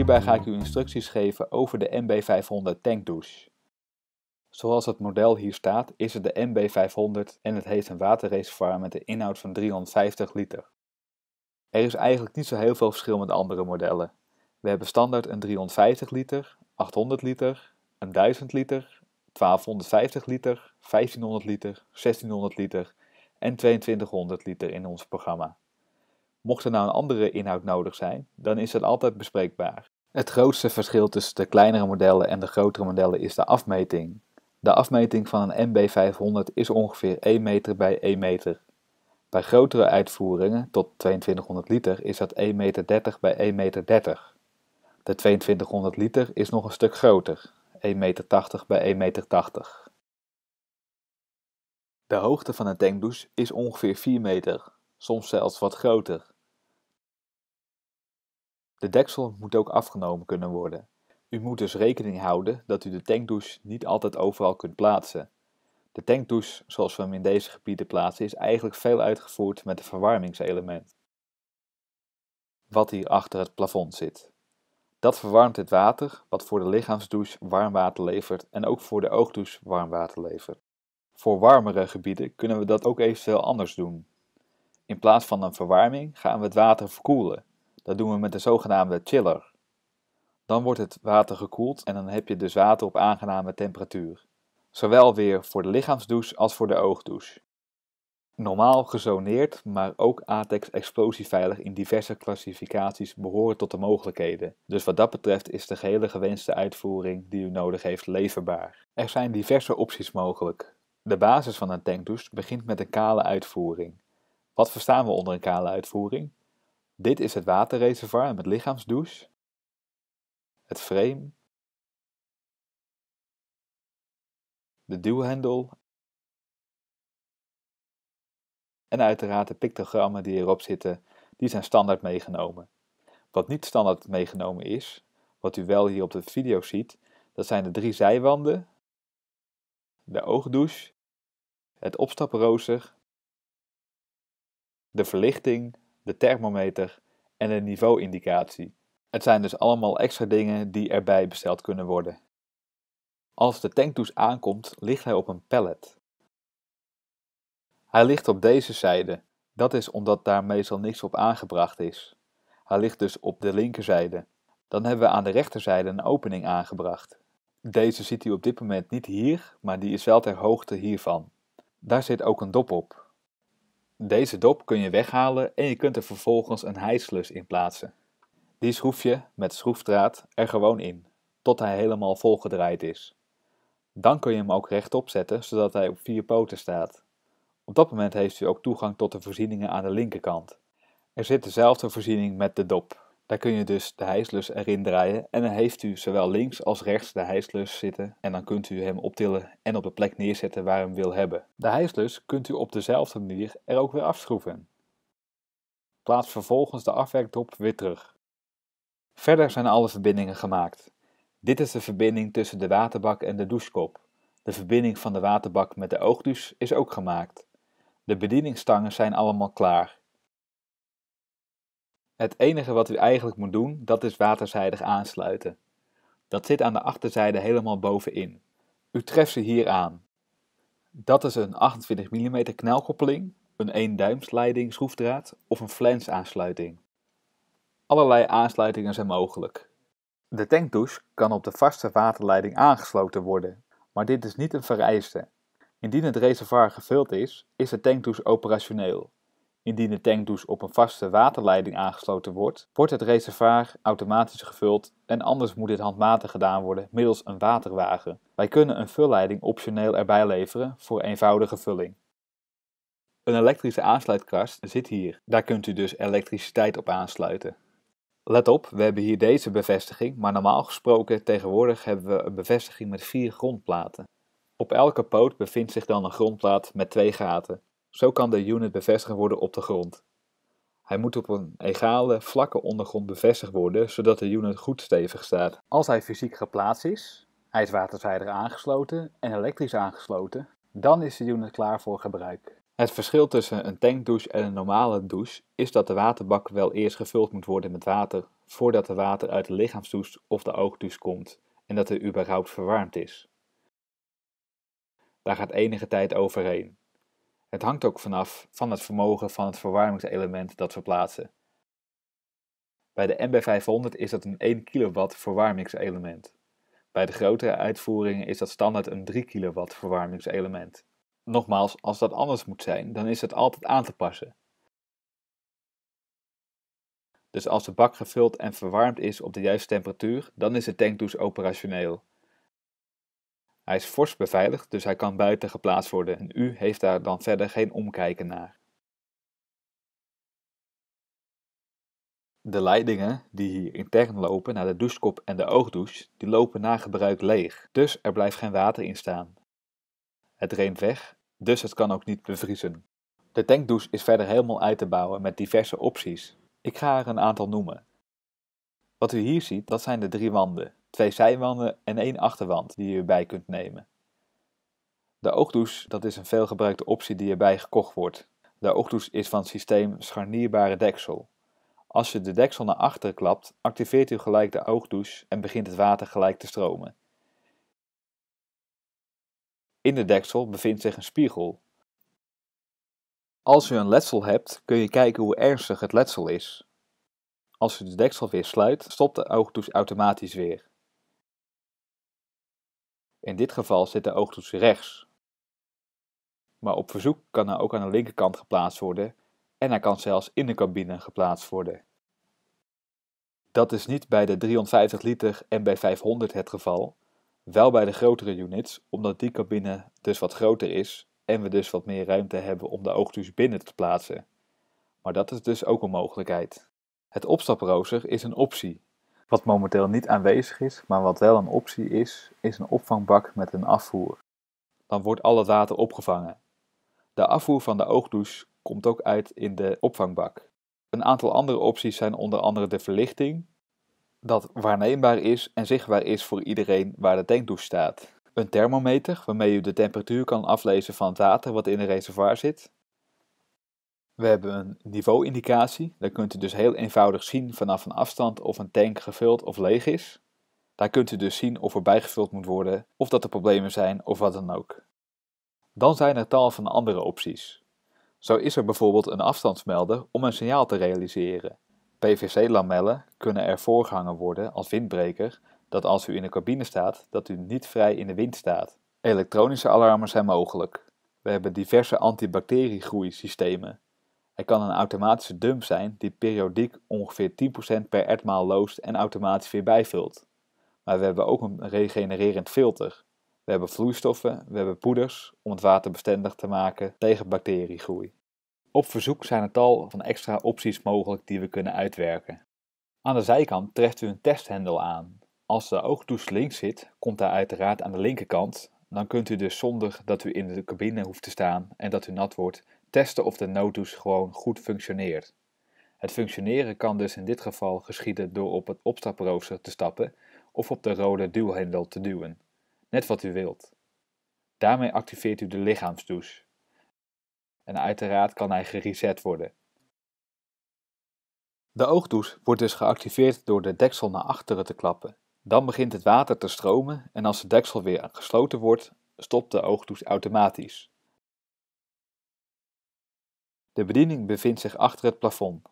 Hierbij ga ik u instructies geven over de MB500 tankdouche. Zoals het model hier staat is het de MB500 en het heeft een waterreservoir met een inhoud van 350 liter. Er is eigenlijk niet zo heel veel verschil met andere modellen. We hebben standaard een 350 liter, 800 liter, een 1000 liter, 1250 liter, 1500 liter, 1600 liter en 2200 liter in ons programma. Mocht er nou een andere inhoud nodig zijn, dan is dat altijd bespreekbaar. Het grootste verschil tussen de kleinere modellen en de grotere modellen is de afmeting. De afmeting van een MB500 is ongeveer 1 meter bij 1 meter. Bij grotere uitvoeringen, tot 2200 liter, is dat 1,30 meter bij 1,30 meter. De 2200 liter is nog een stuk groter, 1,80 meter bij 1,80 meter. De hoogte van een tankdouche is ongeveer 4 meter, soms zelfs wat groter. De deksel moet ook afgenomen kunnen worden. U moet dus rekening houden dat u de tankdouche niet altijd overal kunt plaatsen. De tankdouche zoals we hem in deze gebieden plaatsen is eigenlijk veel uitgevoerd met een verwarmingselement. Wat hier achter het plafond zit. Dat verwarmt het water wat voor de lichaamsdouche warm water levert en ook voor de oogdouche warm water levert. Voor warmere gebieden kunnen we dat ook eventueel anders doen. In plaats van een verwarming gaan we het water verkoelen dat doen we met de zogenaamde chiller. Dan wordt het water gekoeld en dan heb je dus water op aangename temperatuur. Zowel weer voor de lichaamsdouche als voor de oogdouche. Normaal gezoneerd, maar ook ATEX explosieveilig in diverse klassificaties behoren tot de mogelijkheden. Dus wat dat betreft is de gehele gewenste uitvoering die u nodig heeft leverbaar. Er zijn diverse opties mogelijk. De basis van een tankdouche begint met een kale uitvoering. Wat verstaan we onder een kale uitvoering? Dit is het waterreservoir met lichaamsdouche, het frame, de duwhendel en uiteraard de pictogrammen die erop zitten, die zijn standaard meegenomen. Wat niet standaard meegenomen is, wat u wel hier op de video ziet, dat zijn de drie zijwanden, de oogdouche, het opstaprooster, de verlichting de thermometer en een niveauindicatie. Het zijn dus allemaal extra dingen die erbij besteld kunnen worden. Als de tanktoes aankomt, ligt hij op een pallet. Hij ligt op deze zijde. Dat is omdat daar meestal niks op aangebracht is. Hij ligt dus op de linkerzijde. Dan hebben we aan de rechterzijde een opening aangebracht. Deze ziet u op dit moment niet hier, maar die is wel ter hoogte hiervan. Daar zit ook een dop op. Deze dop kun je weghalen en je kunt er vervolgens een hijslus in plaatsen. Die schroef je met schroefdraad er gewoon in, tot hij helemaal volgedraaid is. Dan kun je hem ook rechtop zetten, zodat hij op vier poten staat. Op dat moment heeft u ook toegang tot de voorzieningen aan de linkerkant. Er zit dezelfde voorziening met de dop. Daar kun je dus de hijslus erin draaien en dan heeft u zowel links als rechts de hijslus zitten en dan kunt u hem optillen en op de plek neerzetten waar u hem wil hebben. De hijslus kunt u op dezelfde manier er ook weer afschroeven. Plaats vervolgens de afwerkdop weer terug. Verder zijn alle verbindingen gemaakt. Dit is de verbinding tussen de waterbak en de douchekop. De verbinding van de waterbak met de oogdus is ook gemaakt. De bedieningstangen zijn allemaal klaar. Het enige wat u eigenlijk moet doen, dat is waterzijdig aansluiten. Dat zit aan de achterzijde helemaal bovenin. U treft ze hier aan. Dat is een 28 mm knelkoppeling, een 1 duim leiding schroefdraad of een flens aansluiting. Allerlei aansluitingen zijn mogelijk. De tankdouche kan op de vaste waterleiding aangesloten worden, maar dit is niet een vereiste. Indien het reservoir gevuld is, is de tankdouche operationeel. Indien de tankdouche op een vaste waterleiding aangesloten wordt, wordt het reservoir automatisch gevuld en anders moet dit handmatig gedaan worden middels een waterwagen. Wij kunnen een vulleiding optioneel erbij leveren voor eenvoudige vulling. Een elektrische aansluitkast zit hier. Daar kunt u dus elektriciteit op aansluiten. Let op, we hebben hier deze bevestiging, maar normaal gesproken tegenwoordig hebben we een bevestiging met vier grondplaten. Op elke poot bevindt zich dan een grondplaat met twee gaten. Zo kan de unit bevestigd worden op de grond. Hij moet op een egale, vlakke ondergrond bevestigd worden, zodat de unit goed stevig staat. Als hij fysiek geplaatst is, hij is aangesloten en elektrisch aangesloten, dan is de unit klaar voor gebruik. Het verschil tussen een tankdouche en een normale douche is dat de waterbak wel eerst gevuld moet worden met water, voordat de water uit de lichaamsdouche of de oogdouche komt en dat er überhaupt verwarmd is. Daar gaat enige tijd overheen. Het hangt ook vanaf van het vermogen van het verwarmingselement dat we plaatsen. Bij de MB500 is dat een 1 kW verwarmingselement. Bij de grotere uitvoeringen is dat standaard een 3 kW verwarmingselement. Nogmaals, als dat anders moet zijn, dan is dat altijd aan te passen. Dus als de bak gevuld en verwarmd is op de juiste temperatuur, dan is de tankdouche operationeel. Hij is fors beveiligd, dus hij kan buiten geplaatst worden en u heeft daar dan verder geen omkijken naar. De leidingen die hier intern lopen naar de douchekop en de oogdouche, die lopen na gebruik leeg, dus er blijft geen water in staan. Het reent weg, dus het kan ook niet bevriezen. De tankdouche is verder helemaal uit te bouwen met diverse opties. Ik ga er een aantal noemen. Wat u hier ziet, dat zijn de drie wanden twee zijwanden en één achterwand die je erbij kunt nemen. De oogdouche dat is een veelgebruikte optie die erbij gekocht wordt. De oogdouche is van het systeem scharnierbare deksel. Als je de deksel naar achteren klapt, activeert u gelijk de oogdouche en begint het water gelijk te stromen. In de deksel bevindt zich een spiegel. Als u een letsel hebt, kun je kijken hoe ernstig het letsel is. Als u de deksel weer sluit, stopt de oogdouche automatisch weer. In dit geval zit de oogtoets rechts. Maar op verzoek kan hij ook aan de linkerkant geplaatst worden en hij kan zelfs in de cabine geplaatst worden. Dat is niet bij de 350 liter MB500 het geval, wel bij de grotere units, omdat die cabine dus wat groter is en we dus wat meer ruimte hebben om de oogtoets binnen te plaatsen. Maar dat is dus ook een mogelijkheid. Het opstaprooster is een optie wat momenteel niet aanwezig is, maar wat wel een optie is, is een opvangbak met een afvoer. Dan wordt al het water opgevangen. De afvoer van de oogdouche komt ook uit in de opvangbak. Een aantal andere opties zijn onder andere de verlichting, dat waarneembaar is en zichtbaar is voor iedereen waar de tankdouche staat. Een thermometer waarmee u de temperatuur kan aflezen van het water wat in een reservoir zit. We hebben een niveauindicatie. Daar kunt u dus heel eenvoudig zien vanaf een afstand of een tank gevuld of leeg is. Daar kunt u dus zien of er bijgevuld moet worden, of dat er problemen zijn of wat dan ook. Dan zijn er tal van andere opties. Zo is er bijvoorbeeld een afstandsmelder om een signaal te realiseren. PVC-lamellen kunnen ervoor gehangen worden als windbreker dat als u in de cabine staat, dat u niet vrij in de wind staat. Elektronische alarmen zijn mogelijk. We hebben diverse antibacteriegroeisystemen. Er kan een automatische dump zijn die periodiek ongeveer 10% per etmaal loost en automatisch weer bijvult. Maar we hebben ook een regenererend filter. We hebben vloeistoffen, we hebben poeders om het water bestendig te maken tegen bacteriegroei. Op verzoek zijn een tal van extra opties mogelijk die we kunnen uitwerken. Aan de zijkant treft u een testhendel aan. Als de oogtoes links zit, komt daar uiteraard aan de linkerkant. Dan kunt u dus zonder dat u in de cabine hoeft te staan en dat u nat wordt, testen of de nooddoes gewoon goed functioneert. Het functioneren kan dus in dit geval geschieden door op het opstaprooster te stappen of op de rode duwhendel te duwen. Net wat u wilt. Daarmee activeert u de lichaamsdouche. En uiteraard kan hij gereset worden. De oogdouche wordt dus geactiveerd door de deksel naar achteren te klappen. Dan begint het water te stromen en als de deksel weer gesloten wordt, stopt de oogdouche automatisch. De bediening bevindt zich achter het plafond.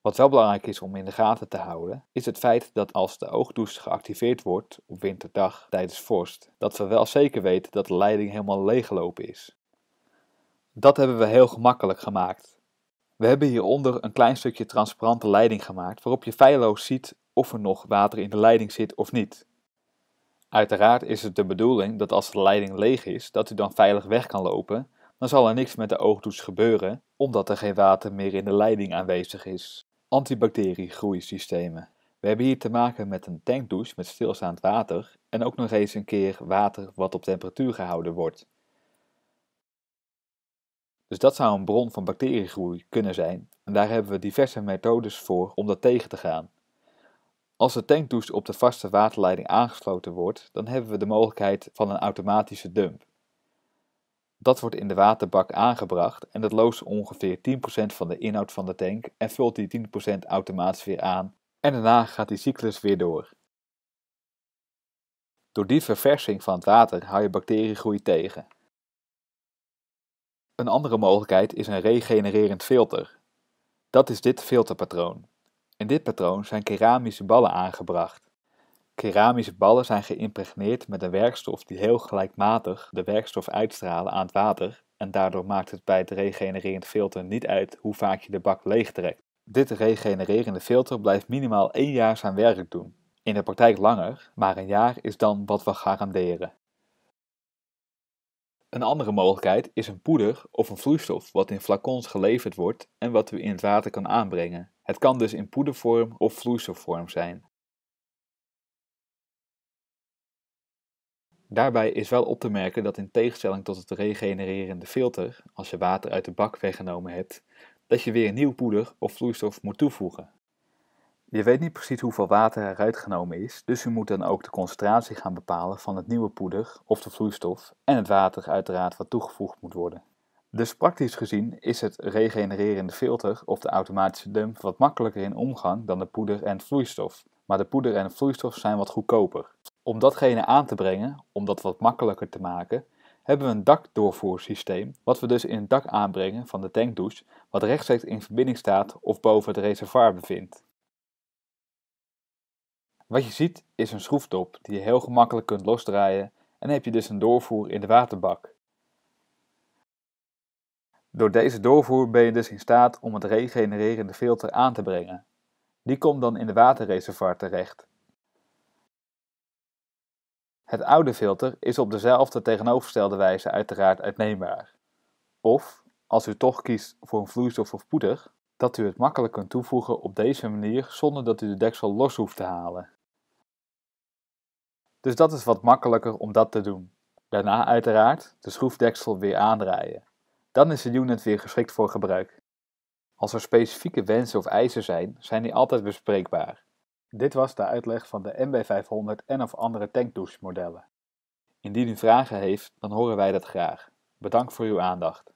Wat wel belangrijk is om in de gaten te houden, is het feit dat als de oogdoest geactiveerd wordt op winterdag tijdens vorst, dat we wel zeker weten dat de leiding helemaal leeggelopen is. Dat hebben we heel gemakkelijk gemaakt. We hebben hieronder een klein stukje transparante leiding gemaakt waarop je feilloos ziet of er nog water in de leiding zit of niet. Uiteraard is het de bedoeling dat als de leiding leeg is, dat u dan veilig weg kan lopen dan zal er niks met de oogdoes gebeuren, omdat er geen water meer in de leiding aanwezig is. Antibacteriegroeisystemen. We hebben hier te maken met een tankdouche met stilstaand water en ook nog eens een keer water wat op temperatuur gehouden wordt. Dus dat zou een bron van bacteriegroei kunnen zijn en daar hebben we diverse methodes voor om dat tegen te gaan. Als de tankdouche op de vaste waterleiding aangesloten wordt, dan hebben we de mogelijkheid van een automatische dump. Dat wordt in de waterbak aangebracht en dat loost ongeveer 10% van de inhoud van de tank en vult die 10% automatisch weer aan en daarna gaat die cyclus weer door. Door die verversing van het water hou je bacteriegroei tegen. Een andere mogelijkheid is een regenererend filter. Dat is dit filterpatroon. In dit patroon zijn keramische ballen aangebracht. Keramische ballen zijn geïmpregneerd met een werkstof die heel gelijkmatig de werkstof uitstralen aan het water en daardoor maakt het bij het regenererend filter niet uit hoe vaak je de bak leegtrekt. Dit regenererende filter blijft minimaal één jaar zijn werk doen. In de praktijk langer, maar een jaar is dan wat we garanderen. Een andere mogelijkheid is een poeder of een vloeistof wat in flacons geleverd wordt en wat we in het water kan aanbrengen. Het kan dus in poedervorm of vloeistofvorm zijn. Daarbij is wel op te merken dat in tegenstelling tot het regenererende filter, als je water uit de bak weggenomen hebt, dat je weer een nieuw poeder of vloeistof moet toevoegen. Je weet niet precies hoeveel water eruit genomen is, dus je moet dan ook de concentratie gaan bepalen van het nieuwe poeder of de vloeistof en het water uiteraard wat toegevoegd moet worden. Dus praktisch gezien is het regenererende filter of de automatische dump wat makkelijker in omgang dan de poeder en vloeistof, maar de poeder en vloeistof zijn wat goedkoper. Om datgene aan te brengen, om dat wat makkelijker te maken, hebben we een dakdoorvoersysteem, wat we dus in het dak aanbrengen van de tankdouche, wat rechtstreeks in verbinding staat of boven het reservoir bevindt. Wat je ziet is een schroeftop die je heel gemakkelijk kunt losdraaien en heb je dus een doorvoer in de waterbak. Door deze doorvoer ben je dus in staat om het regenererende filter aan te brengen. Die komt dan in de waterreservoir terecht. Het oude filter is op dezelfde tegenovergestelde wijze uiteraard uitneembaar. Of, als u toch kiest voor een vloeistof of poeder, dat u het makkelijk kunt toevoegen op deze manier zonder dat u de deksel los hoeft te halen. Dus dat is wat makkelijker om dat te doen. Daarna uiteraard de schroefdeksel weer aandraaien. Dan is de unit weer geschikt voor gebruik. Als er specifieke wensen of eisen zijn, zijn die altijd bespreekbaar. Dit was de uitleg van de MB500 en of andere tankdouche modellen. Indien u vragen heeft, dan horen wij dat graag. Bedankt voor uw aandacht.